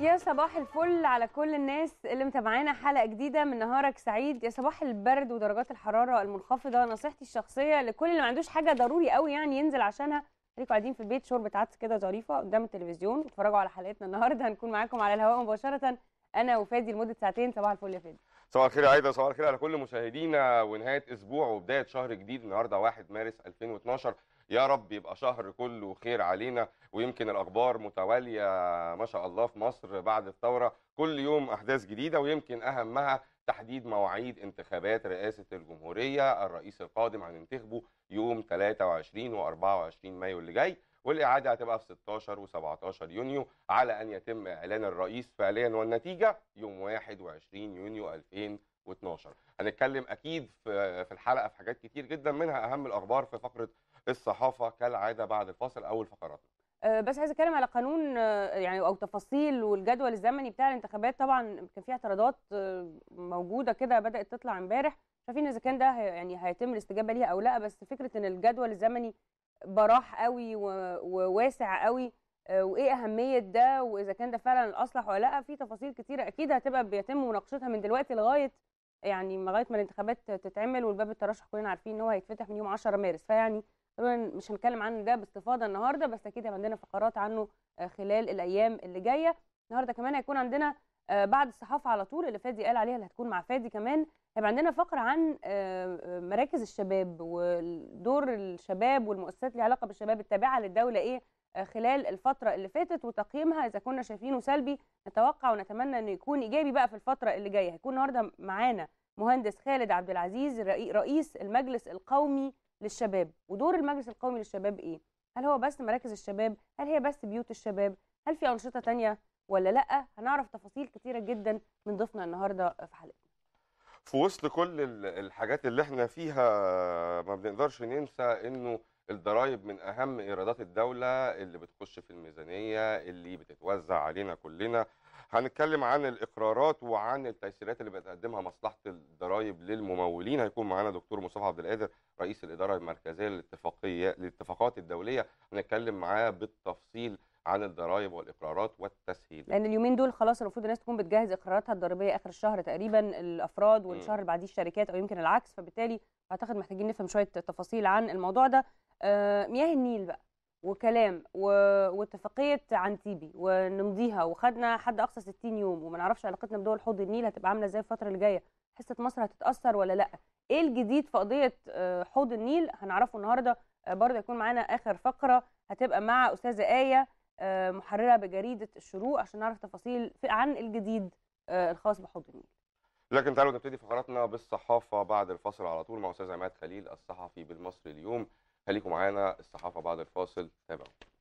يا صباح الفل على كل الناس اللي متابعانا حلقه جديده من نهارك سعيد يا صباح البرد ودرجات الحراره المنخفضه نصيحتي الشخصيه لكل اللي ما عندوش حاجه ضروري قوي يعني ينزل عشانها خليكم قاعدين في البيت شوربه عدس كده ظريفه قدام التلفزيون اتفرجوا على حلقتنا النهارده هنكون معاكم على الهواء مباشره انا وفادي لمده ساعتين صباح الفل يا فادي صباح الخير يا عايده صباح الخير على كل مشاهدينا ونهايه اسبوع وبدايه شهر جديد النهارده 1 مارس 2012 يا رب يبقى شهر كله خير علينا ويمكن الاخبار متواليه ما شاء الله في مصر بعد الثوره كل يوم احداث جديده ويمكن اهمها تحديد مواعيد انتخابات رئاسه الجمهوريه الرئيس القادم هننتخبه يوم 23 و24 مايو اللي جاي والاعاده هتبقى في 16 و17 يونيو على ان يتم اعلان الرئيس فعليا والنتيجه يوم 21 يونيو 2012 هنتكلم اكيد في الحلقه في حاجات كتير جدا منها اهم الاخبار في فقره الصحافه كالعاده بعد الفاصل اول فقراتنا أه، بس عايز اتكلم على قانون أه، يعني او تفاصيل والجدول الزمني بتاع الانتخابات طبعا كان في اعتراضات أه، موجوده كده بدات تطلع امبارح شايفين اذا كان ده يعني هيتم الاستجابه ليها او لا بس فكره ان الجدول الزمني براح قوي وواسع قوي آه، وايه اهميه ده واذا كان ده فعلا الاصلح ولا لا في تفاصيل كتيره اكيد هتبقى بيتم مناقشتها من دلوقتي لغايه يعني لغايه ما الانتخابات تتعمل والباب الترشح كلنا عارفين ان هو هيتفتح من يوم 10 مارس فيعني طبعا مش هنتكلم عن ده باستفاضه النهارده بس اكيد هيبقى عندنا فقرات عنه آه، خلال الايام اللي جايه النهارده كمان هيكون عندنا آه، بعد الصحافه على طول اللي فادي قال عليها اللي هتكون مع فادي كمان هيبقى عندنا فقره عن آه، آه، مراكز الشباب ودور الشباب والمؤسسات اللي علاقه بالشباب التابعه للدوله ايه خلال الفتره اللي فاتت وتقييمها اذا كنا شايفينه سلبي نتوقع ونتمنى انه يكون ايجابي بقى في الفتره اللي جايه هيكون النهارده معانا مهندس خالد عبد العزيز رئيس المجلس القومي للشباب ودور المجلس القومي للشباب ايه هل هو بس مراكز الشباب هل هي بس بيوت الشباب هل في انشطه ثانيه ولا لا هنعرف تفاصيل كتيره جدا من ضيفنا النهارده في حلقتنا في وسط كل الحاجات اللي احنا فيها ما بنقدرش ننسى انه الضرائب من اهم ايرادات الدوله اللي بتخش في الميزانيه اللي بتتوزع علينا كلنا هنتكلم عن الاقرارات وعن التيسيرات اللي بتقدمها مصلحه الضرائب للممولين هيكون معانا دكتور مصطفى عبد القادر رئيس الاداره المركزيه للاتفاقيه للاتفاقات الدوليه هنتكلم معاه بالتفصيل عن الضرائب والاقرارات والتسهيل لان اليومين دول خلاص المفروض الناس تكون بتجهز اقراراتها الضريبيه اخر الشهر تقريبا الافراد والشهر اللي بعديه الشركات او يمكن العكس فبالتالي اعتقد محتاجين نفهم شويه تفاصيل عن الموضوع ده آه، مياه النيل بقى وكلام و... واتفاقيه عنتيبي ونمضيها وخدنا حد اقصى 60 يوم وما نعرفش علاقتنا بدول حوض النيل هتبقى عامله ازاي الفتره اللي جايه حصه مصر هتتاثر ولا لا ايه الجديد في قضيه آه، حوض النيل هنعرفه النهارده آه، برضه يكون معانا اخر فقره هتبقى مع استاذه ايه آه، محرره بجريده الشروق عشان نعرف تفاصيل عن الجديد آه، الخاص بحوض النيل. لكن تعالوا نبتدي فقراتنا بالصحافه بعد الفاصل على طول مع استاذ عماد خليل الصحفي بالمصري اليوم خليكم معانا الصحافه بعد الفاصل تابعوا.